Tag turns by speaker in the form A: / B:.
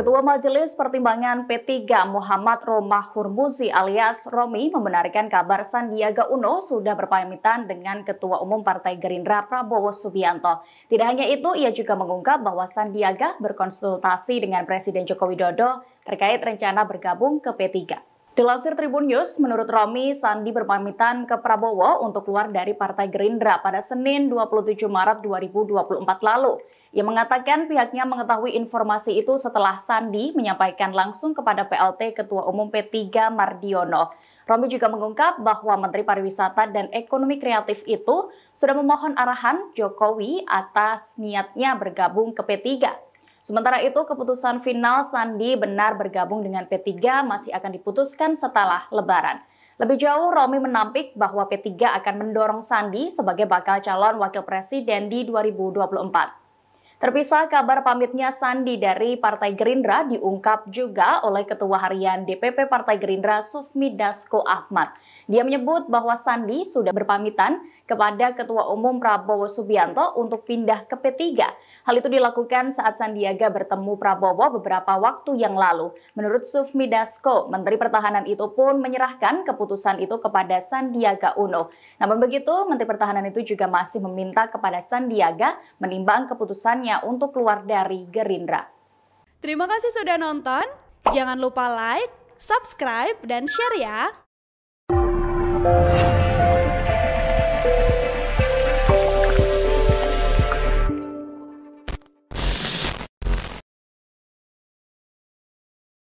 A: Ketua Majelis Pertimbangan P3 Muhammad Roma Hurmuzi alias Romi membenarkan kabar Sandiaga Uno sudah berpamitan dengan Ketua Umum Partai Gerindra Prabowo Subianto. Tidak hanya itu, ia juga mengungkap bahwa Sandiaga berkonsultasi dengan Presiden Joko Widodo terkait rencana bergabung ke P3. Dilansir Tribun News, menurut Romi, Sandi berpamitan ke Prabowo untuk keluar dari Partai Gerindra pada Senin 27 Maret 2024 lalu. Ia mengatakan pihaknya mengetahui informasi itu setelah Sandi menyampaikan langsung kepada PLT Ketua Umum P3 Mardiono. Romi juga mengungkap bahwa Menteri Pariwisata dan Ekonomi Kreatif itu sudah memohon arahan Jokowi atas niatnya bergabung ke P3. Sementara itu, keputusan final Sandi benar bergabung dengan P3 masih akan diputuskan setelah Lebaran. Lebih jauh, Romi menampik bahwa P3 akan mendorong Sandi sebagai bakal calon wakil presiden di 2024. Terpisah kabar pamitnya Sandi dari Partai Gerindra diungkap juga oleh Ketua Harian DPP Partai Gerindra Sufmi Dasko Ahmad. Dia menyebut bahwa Sandi sudah berpamitan kepada Ketua Umum Prabowo Subianto untuk pindah ke P3. Hal itu dilakukan saat Sandiaga bertemu Prabowo beberapa waktu yang lalu. Menurut Sufmi Dasko, Menteri Pertahanan itu pun menyerahkan keputusan itu kepada Sandiaga Uno. Namun begitu, Menteri Pertahanan itu juga masih meminta kepada Sandiaga menimbang keputusannya kadernya untuk keluar dari Gerindra.
B: Terima kasih sudah nonton. Jangan lupa like, subscribe, dan share ya.